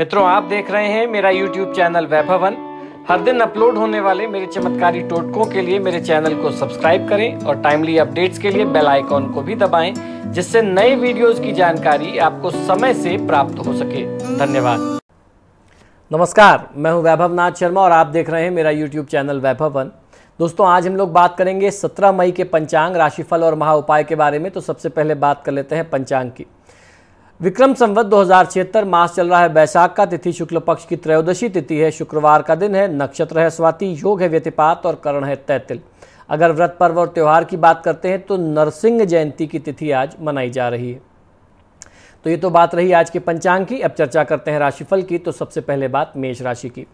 मित्रों आप देख रहे हैं मेरा YouTube चैनल वैभवन हर दिन अपलोड होने वाले मेरे चमत्कारी टोटकों के लिए मेरे चैनल को सब्सक्राइब करें और टाइमली अपडेट्स के लिए बेल आइकॉन को भी दबाएं जिससे नए वीडियोस की जानकारी आपको समय से प्राप्त हो सके धन्यवाद नमस्कार मैं हूं वैभव नाथ शर्मा और आप देख रहे हैं मेरा यूट्यूब चैनल वैभवन दोस्तों आज हम लोग बात करेंगे सत्रह मई के पंचांग राशिफल और महा उपाय के बारे में तो सबसे पहले बात कर लेते हैं पंचांग की विक्रम संवत दो हज़ार मास चल रहा है बैसाख का तिथि शुक्ल पक्ष की त्रयोदशी तिथि है शुक्रवार का दिन है नक्षत्र है स्वाति योग है व्यतिपात और करण है तैतिल अगर व्रत पर्व और त्यौहार की बात करते हैं तो नरसिंह जयंती की तिथि आज मनाई जा रही है तो ये तो बात रही आज के पंचांग की अब चर्चा करते हैं राशिफल की तो सबसे पहले बात मेष राशि की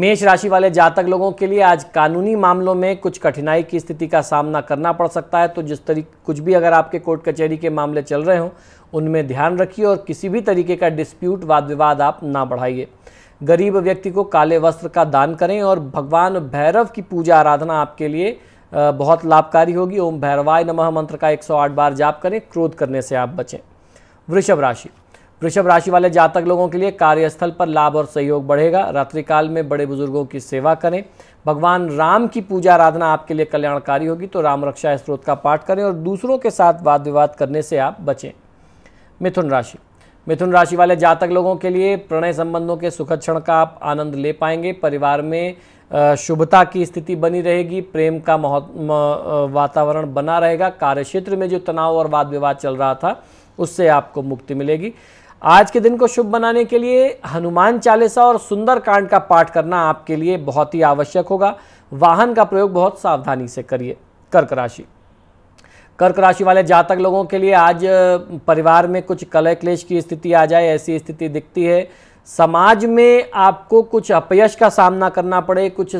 मेष राशि वाले जातक लोगों के लिए आज कानूनी मामलों में कुछ कठिनाई की स्थिति का सामना करना पड़ सकता है तो जिस तरीके कुछ भी अगर आपके कोर्ट कचहरी के मामले चल रहे हों उनमें ध्यान रखिए और किसी भी तरीके का डिस्प्यूट वाद विवाद आप ना बढ़ाइए गरीब व्यक्ति को काले वस्त्र का दान करें और भगवान भैरव की पूजा आराधना आपके लिए बहुत लाभकारी होगी ओम भैरवाय नमः मंत्र का 108 बार जाप करें क्रोध करने से आप बचें वृषभ राशि वृषभ राशि वाले जातक लोगों के लिए कार्यस्थल पर लाभ और सहयोग बढ़ेगा रात्रि काल में बड़े बुजुर्गों की सेवा करें भगवान राम की पूजा आराधना आपके लिए कल्याणकारी होगी तो राम रक्षा स्त्रोत का पाठ करें और दूसरों के साथ वाद विवाद करने से आप बचें मिथुन राशि मिथुन राशि वाले जातक लोगों के लिए प्रणय संबंधों के सुखद क्षण का आप आनंद ले पाएंगे परिवार में शुभता की स्थिति बनी रहेगी प्रेम का वातावरण बना रहेगा कार्य क्षेत्र में जो तनाव और वाद विवाद चल रहा था उससे आपको मुक्ति मिलेगी आज के दिन को शुभ बनाने के लिए हनुमान चालीसा और सुंदर कांड का पाठ करना आपके लिए बहुत ही आवश्यक होगा वाहन का प्रयोग बहुत सावधानी से करिए कर्क राशि कर्क राशि वाले जातक लोगों के लिए आज परिवार में कुछ कलह क्लेश की स्थिति आ जाए ऐसी स्थिति दिखती है समाज में आपको कुछ अपयश का सामना करना पड़े कुछ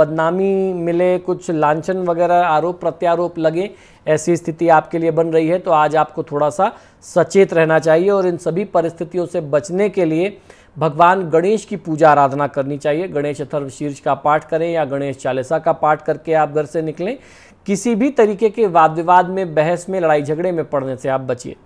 बदनामी मिले कुछ लांछन वगैरह आरोप प्रत्यारोप लगे ऐसी स्थिति आपके लिए बन रही है तो आज आपको थोड़ा सा सचेत रहना चाहिए और इन सभी परिस्थितियों से बचने के लिए भगवान गणेश की पूजा आराधना करनी चाहिए गणेश अथर्व शीर्ष का पाठ करें या गणेश चालीसा का पाठ करके आप घर से निकलें किसी भी तरीके के वाद विवाद में बहस में लड़ाई झगड़े में पड़ने से आप बचिए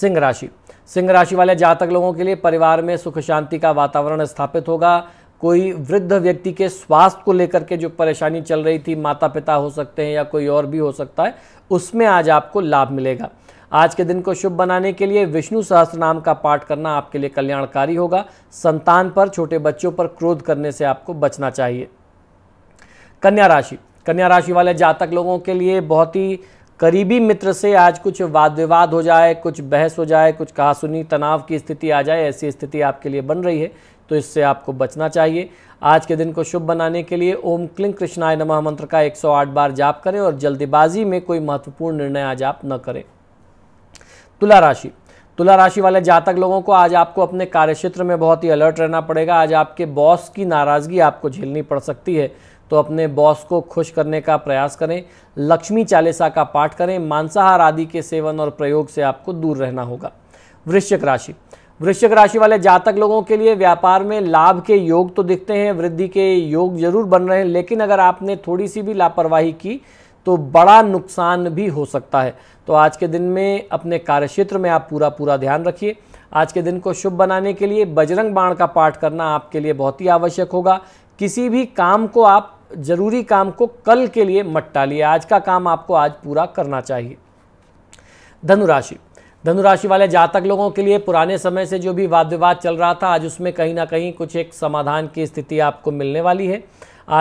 सिंह राशि सिंह राशि वाले जातक लोगों के लिए परिवार में सुख शांति का वातावरण स्थापित होगा कोई वृद्ध व्यक्ति के स्वास्थ्य को लेकर के जो परेशानी चल रही थी माता पिता हो सकते हैं या कोई और भी हो सकता है उसमें आज आपको लाभ मिलेगा आज के दिन को शुभ बनाने के लिए विष्णु सहस्त्र नाम का पाठ करना आपके लिए कल्याणकारी होगा संतान पर छोटे बच्चों पर क्रोध करने से आपको बचना चाहिए कन्या राशि कन्या राशि वाले जातक लोगों के लिए बहुत ही करीबी मित्र से आज कुछ वाद विवाद हो जाए कुछ बहस हो जाए कुछ कहासुनी तनाव की स्थिति आ जाए ऐसी स्थिति आपके लिए बन रही है तो इससे आपको बचना चाहिए आज के दिन को शुभ बनाने के लिए ओम क्लिंग कृष्णाय नमः मंत्र का 108 बार जाप करें और जल्दीबाजी में कोई महत्वपूर्ण निर्णय आज आप न करें तुला राशि तुला राशि वाले जातक लोगों को आज आपको अपने कार्यक्षेत्र में बहुत ही अलर्ट रहना पड़ेगा आज आपके बॉस की नाराज़गी आपको झेलनी पड़ सकती है तो अपने बॉस को खुश करने का प्रयास करें लक्ष्मी चालीसा का पाठ करें मांसाहार आदि के सेवन और प्रयोग से आपको दूर रहना होगा वृश्चिक राशि वृश्चिक राशि वाले जातक लोगों के लिए व्यापार में लाभ के योग तो दिखते हैं वृद्धि के योग जरूर बन रहे हैं लेकिन अगर आपने थोड़ी सी भी लापरवाही की तो बड़ा नुकसान भी हो सकता है तो आज के दिन में अपने कार्यक्षेत्र में आप पूरा पूरा ध्यान रखिए आज के दिन को शुभ बनाने के लिए बजरंग बाण का पाठ करना आपके लिए बहुत ही आवश्यक होगा किसी भी काम को आप जरूरी काम को कल के लिए मत टालिए आज का काम आपको आज पूरा करना चाहिए धनुराशि धनुराशि वाले जातक लोगों के लिए पुराने समय से जो भी वाद विवाद चल रहा था आज उसमें कहीं ना कहीं कुछ एक समाधान की स्थिति आपको मिलने वाली है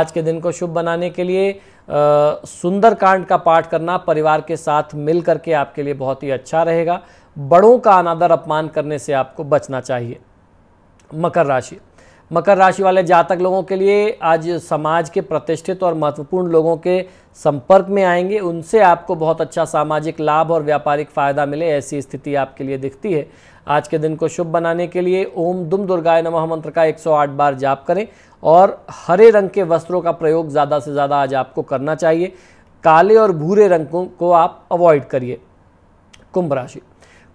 आज के दिन को शुभ बनाने के लिए सुंदरकांड का पाठ करना परिवार के साथ मिल करके आपके लिए बहुत ही अच्छा रहेगा बड़ों का अनादर अपमान करने से आपको बचना चाहिए मकर राशि मकर राशि वाले जातक लोगों के लिए आज समाज के प्रतिष्ठित और महत्वपूर्ण लोगों के संपर्क में आएंगे उनसे आपको बहुत अच्छा सामाजिक लाभ और व्यापारिक फ़ायदा मिले ऐसी स्थिति आपके लिए दिखती है आज के दिन को शुभ बनाने के लिए ओम दुम दुर्गाय नमः मंत्र का 108 बार जाप करें और हरे रंग के वस्त्रों का प्रयोग ज़्यादा से ज़्यादा आज आपको करना चाहिए काले और भूरे रंगों को आप अवॉइड करिए कुंभ राशि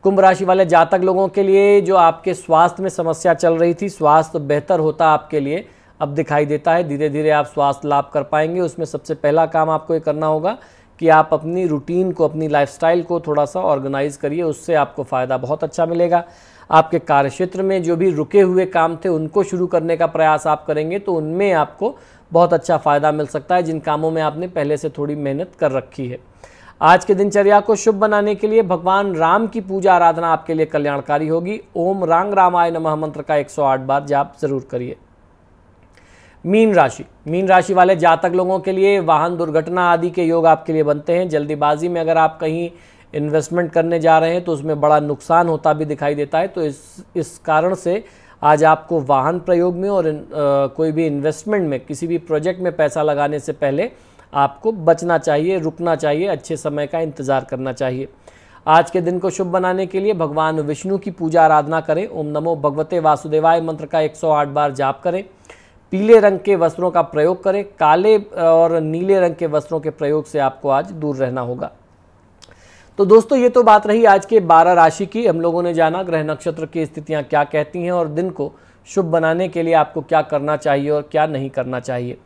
कुंभ राशि वाले जातक लोगों के लिए जो आपके स्वास्थ्य में समस्या चल रही थी स्वास्थ्य बेहतर होता आपके लिए अब दिखाई देता है धीरे धीरे आप स्वास्थ्य लाभ कर पाएंगे उसमें सबसे पहला काम आपको ये करना होगा कि आप अपनी रूटीन को अपनी लाइफस्टाइल को थोड़ा सा ऑर्गेनाइज करिए उससे आपको फ़ायदा बहुत अच्छा मिलेगा आपके कार्य क्षेत्र में जो भी रुके हुए काम थे उनको शुरू करने का प्रयास आप करेंगे तो उनमें आपको बहुत अच्छा फ़ायदा मिल सकता है जिन कामों में आपने पहले से थोड़ी मेहनत कर रखी है आज के दिनचर्या को शुभ बनाने के लिए भगवान राम की पूजा आराधना आपके लिए कल्याणकारी होगी ओम रांग रामाय नमः मंत्र का 108 बार जाप जरूर करिए मीन राशि मीन राशि वाले जातक लोगों के लिए वाहन दुर्घटना आदि के योग आपके लिए बनते हैं जल्दीबाजी में अगर आप कहीं इन्वेस्टमेंट करने जा रहे हैं तो उसमें बड़ा नुकसान होता भी दिखाई देता है तो इस इस कारण से आज आपको वाहन प्रयोग में और इन, आ, कोई भी इन्वेस्टमेंट में किसी भी प्रोजेक्ट में पैसा लगाने से पहले आपको बचना चाहिए रुकना चाहिए अच्छे समय का इंतज़ार करना चाहिए आज के दिन को शुभ बनाने के लिए भगवान विष्णु की पूजा आराधना करें ओम नमो भगवते वासुदेवाय मंत्र का 108 बार जाप करें पीले रंग के वस्त्रों का प्रयोग करें काले और नीले रंग के वस्त्रों के प्रयोग से आपको आज दूर रहना होगा तो दोस्तों ये तो बात रही आज के बारह राशि की हम लोगों ने जाना ग्रह नक्षत्र की स्थितियाँ क्या कहती हैं और दिन को शुभ बनाने के लिए आपको क्या करना चाहिए और क्या नहीं करना चाहिए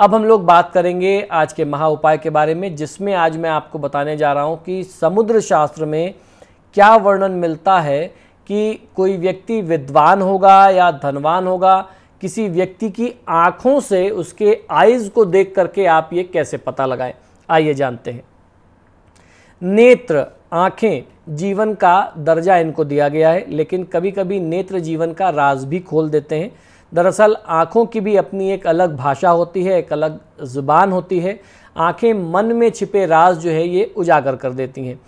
अब हम लोग बात करेंगे आज के महा उपाय के बारे में जिसमें आज मैं आपको बताने जा रहा हूँ कि समुद्र शास्त्र में क्या वर्णन मिलता है कि कोई व्यक्ति विद्वान होगा या धनवान होगा किसी व्यक्ति की आंखों से उसके आइज को देख करके आप ये कैसे पता लगाएं आइए जानते हैं नेत्र आंखें जीवन का दर्जा इनको दिया गया है लेकिन कभी कभी नेत्र जीवन का राज भी खोल देते हैं दरअसल आंखों की भी अपनी एक अलग भाषा होती है एक अलग ज़ुबान होती है आंखें मन में छिपे राज जो है ये उजागर कर देती हैं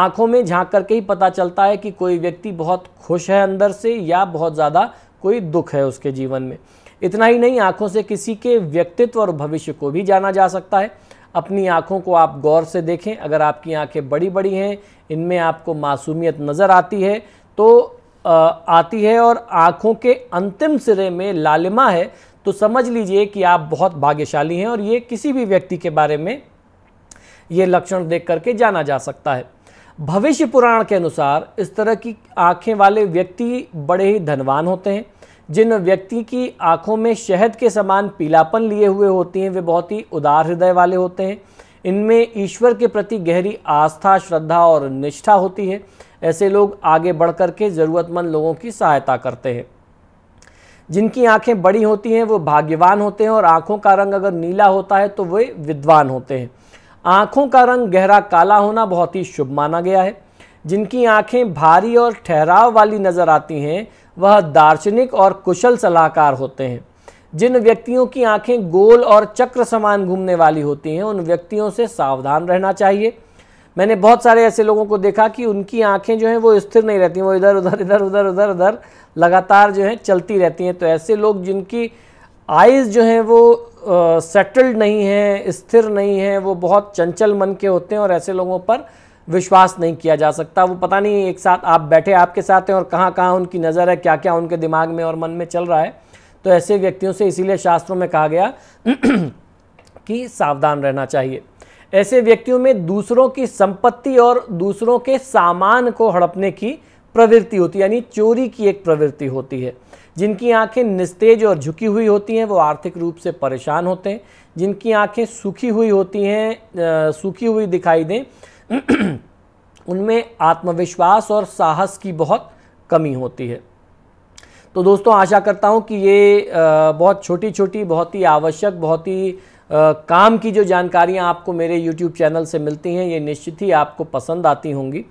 आंखों में झांक करके ही पता चलता है कि कोई व्यक्ति बहुत खुश है अंदर से या बहुत ज़्यादा कोई दुख है उसके जीवन में इतना ही नहीं आँखों से किसी के व्यक्तित्व और भविष्य को भी जाना जा सकता है अपनी आँखों को आप गौर से देखें अगर आपकी आँखें बड़ी बड़ी हैं इनमें आपको मासूमियत नज़र आती है तो आती है और आँखों के अंतिम सिरे में लालिमा है तो समझ लीजिए कि आप बहुत भाग्यशाली हैं और ये किसी भी व्यक्ति के बारे में ये लक्षण देख करके जाना जा सकता है भविष्य पुराण के अनुसार इस तरह की आँखें वाले व्यक्ति बड़े ही धनवान होते हैं जिन व्यक्ति की आंखों में शहद के समान पीलापन लिए हुए होते हैं वे बहुत ही उदार हृदय वाले होते हैं इनमें ईश्वर के प्रति गहरी आस्था श्रद्धा और निष्ठा होती है ऐसे लोग आगे बढ़ कर के ज़रूरतमंद लोगों की सहायता करते हैं जिनकी आंखें बड़ी होती हैं वो भाग्यवान होते हैं और आंखों का रंग अगर नीला होता है तो वे विद्वान होते हैं आंखों का रंग गहरा काला होना बहुत ही शुभ माना गया है जिनकी आंखें भारी और ठहराव वाली नज़र आती हैं वह दार्शनिक और कुशल सलाहकार होते हैं जिन व्यक्तियों की आंखें गोल और चक्र समान घूमने वाली होती हैं उन व्यक्तियों से सावधान रहना चाहिए मैंने बहुत सारे ऐसे लोगों को देखा कि उनकी आंखें जो हैं वो स्थिर नहीं रहती वो इधर उधर इधर उधर उधर उधर लगातार जो है चलती रहती हैं तो ऐसे लोग जिनकी आइज़ जो हैं वो सेटल्ड नहीं हैं स्थिर नहीं हैं वो बहुत चंचल मन के होते हैं और ऐसे लोगों पर विश्वास नहीं किया जा सकता वो पता नहीं एक साथ आप बैठे आपके साथ हैं और कहाँ कहाँ उनकी नज़र है क्या क्या उनके दिमाग में और मन में चल रहा है तो ऐसे व्यक्तियों से इसीलिए शास्त्रों में कहा गया कि सावधान रहना चाहिए ऐसे व्यक्तियों में दूसरों की संपत्ति और दूसरों के सामान को हड़पने की प्रवृत्ति होती है यानी चोरी की एक प्रवृत्ति होती है जिनकी आंखें निस्तेज और झुकी हुई होती हैं वो आर्थिक रूप से परेशान होते हैं जिनकी आंखें सूखी हुई होती हैं सूखी हुई दिखाई दें उनमें आत्मविश्वास और साहस की बहुत कमी होती है तो दोस्तों आशा करता हूँ कि ये बहुत छोटी छोटी बहुत ही आवश्यक बहुत ही काम की जो जानकारियाँ आपको मेरे YouTube चैनल से मिलती हैं ये निश्चित ही आपको पसंद आती होंगी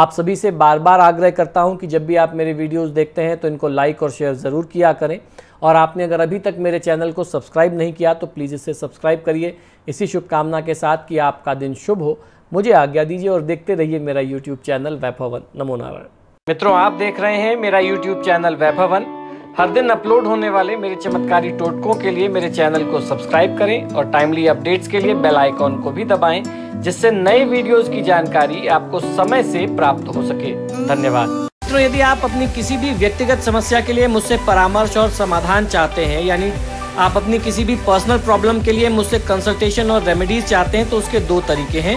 आप सभी से बार बार आग्रह करता हूँ कि जब भी आप मेरे वीडियोस देखते हैं तो इनको लाइक और शेयर ज़रूर किया करें और आपने अगर अभी तक मेरे चैनल को सब्सक्राइब नहीं किया तो प्लीज़ इसे सब्सक्राइब करिए इसी शुभकामना के साथ कि आपका दिन शुभ हो मुझे आज्ञा दीजिए और देखते रहिए मेरा यूट्यूब चैनल वैभवन नमो नारायण मित्रों आप देख रहे हैं मेरा यूट्यूब चैनल वैभवन हर दिन अपलोड होने वाले मेरे चमत्कारी टोटकों के लिए मेरे चैनल को सब्सक्राइब करें और टाइमली अपडेट्स के लिए बेल आइकॉन को भी दबाएं जिससे नए वीडियोस की जानकारी आपको समय से प्राप्त हो सके धन्यवाद मित्रों यदि आप अपनी किसी भी व्यक्तिगत समस्या के लिए मुझसे परामर्श और समाधान चाहते हैं यानी आप अपनी किसी भी पर्सनल प्रॉब्लम के लिए मुझसे कंसल्टेशन और रेमेडीज चाहते हैं तो उसके दो तरीके हैं